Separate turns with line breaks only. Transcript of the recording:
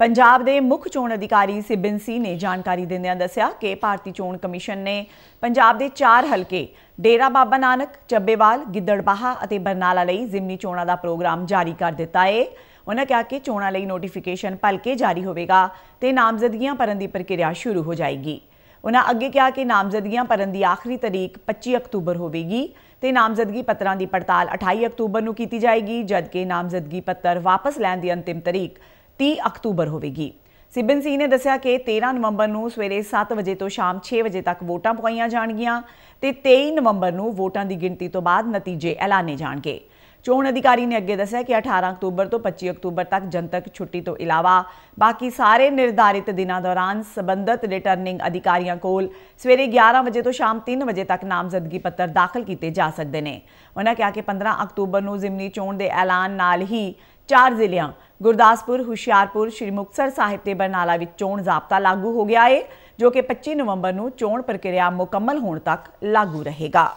ਪੰਜਾਬ ਦੇ ਮੁੱਖ ਚੋਣ ਅਧਿਕਾਰੀ ਸਿਬਨ ਸੀ ਨੇ ਜਾਣਕਾਰੀ ਦਿੰਦਿਆਂ ਦੱਸਿਆ ਕਿ ਭਾਰਤੀ ਚੋਣ ਕਮਿਸ਼ਨ ਨੇ ਪੰਜਾਬ ਦੇ 4 ਹਲਕੇ ਡੇਰਾ ਬਾਬਾ ਨਾਨਕ, ਚੱਬੇਵਾਲ, ਗਿੱਦੜਬਾਹਾ ਅਤੇ ਬਰਨਾਲਾ ਲਈ ਜ਼ਿਮਨੀ ਚੋਣਾਂ ਦਾ ਪ੍ਰੋਗਰਾਮ ਜਾਰੀ ਕਰ ਦਿੱਤਾ ਹੈ। ਉਹਨਾਂ ਕਿਹਾ ਕਿ ਚੋਣਾਂ ਲਈ ਨੋਟੀਫਿਕੇਸ਼ਨ ਭਲਕੇ ਜਾਰੀ ਹੋਵੇਗਾ ਤੇ ਨਾਮਜ਼ਦਗੀਆਂ ਭਰਨ ਦੀ ਪ੍ਰਕਿਰਿਆ ਸ਼ੁਰੂ ਹੋ ਜਾਏਗੀ। ਉਹਨਾਂ ਅੱਗੇ ਕਿਹਾ ਕਿ ਨਾਮਜ਼ਦਗੀਆਂ ਭਰਨ ਦੀ ਆਖਰੀ ਤਾਰੀਖ 25 ਅਕਤੂਬਰ ਹੋਵੇਗੀ ਤੇ ਨਾਮਜ਼ਦਗੀ ਪੱਤਰਾਂ ਦੀ ਪੜਤਾਲ 28 ਅਕਤੂਬਰ ਨੂੰ ਕੀਤੀ ਜਾਏਗੀ ਜਦਕਿ ਨਾਮਜ਼ਦਗੀ ਪੱਤਰ ਵਾਪਸ ਲੈਣ ਦੀ ਅੰਤਿਮ ਤਾਰੀਖ 30 ਅਕਤੂਬਰ ਹੋਵੇਗੀ ਸਿਬਨ ਸਿੰਘ ਨੇ ਦੱਸਿਆ ਕਿ 13 ਨਵੰਬਰ ਨੂੰ ਸਵੇਰੇ 7 ਵਜੇ ਤੋਂ ਸ਼ਾਮ 6 ਵਜੇ ਤੱਕ ਵੋਟਾਂ ਪਵਾਈਆਂ ਜਾਣਗੀਆਂ ਤੇ 23 ਨਵੰਬਰ ਨੂੰ ਵੋਟਾਂ ਦੀ ਗਿਣਤੀ ਤੋਂ ਬਾਅਦ ਨਤੀਜੇ ਐਲਾਨੇ ਜਾਣਗੇ ਚੋਣ ਅਧਿਕਾਰੀ ਨੇ ਅੱਗੇ ਦੱਸਿਆ ਕਿ 18 ਅਕਤੂਬਰ ਤੋਂ 25 ਅਕਤੂਬਰ ਤੱਕ ਜਨਤਕ ਛੁੱਟੀ ਤੋਂ ਇਲਾਵਾ ਬਾਕੀ ਸਾਰੇ ਨਿਰਧਾਰਿਤ ਦਿਨਾਂ ਦੌਰਾਨ ਸਬੰਧਤ ਰਿਟਰਨਿੰਗ ਅਧਿਕਾਰੀਆਂ ਕੋਲ ਸਵੇਰੇ 11 ਵਜੇ ਤੋਂ ਸ਼ਾਮ 3 ਵਜੇ ਤੱਕ ਨਾਮਜ਼ਦਗੀ ਪੱਤਰ ਦਾਖਲ ਕੀਤੇ ਜਾ ਸਕਦੇ ਨੇ ਉਹਨਾਂ ਕਿਹਾ ਕਿ 15 ਅਕਤੂਬਰ ਨੂੰ ਜ਼ਿਮਨੀ ਚੋਣ ਦੇ ਐਲਾਨ ਨਾਲ ਹੀ ਚਾਰ ਜ਼ਿਲ੍ਹਿਆਂ ਗੁਰਦਾਸਪੁਰ ਹੁਸ਼ਿਆਰਪੁਰ ਸ਼੍ਰੀ ਮੁਕਤਸਰ ਸਾਹਿਬ ਤੇ ਬਰਨਾਲਾ ਵਿੱਚ ਚੋਣ ਜ਼ਾਬਤਾ ਲਾਗੂ ਹੋ ਗਿਆ ਹੈ ਜੋ ਕਿ 25 ਨਵੰਬਰ ਨੂੰ ਚੋਣ ਪ੍ਰਕਿਰਿਆ ਮੁਕੰਮਲ ਹੋਣ ਤੱਕ ਲਾਗੂ ਰਹੇਗਾ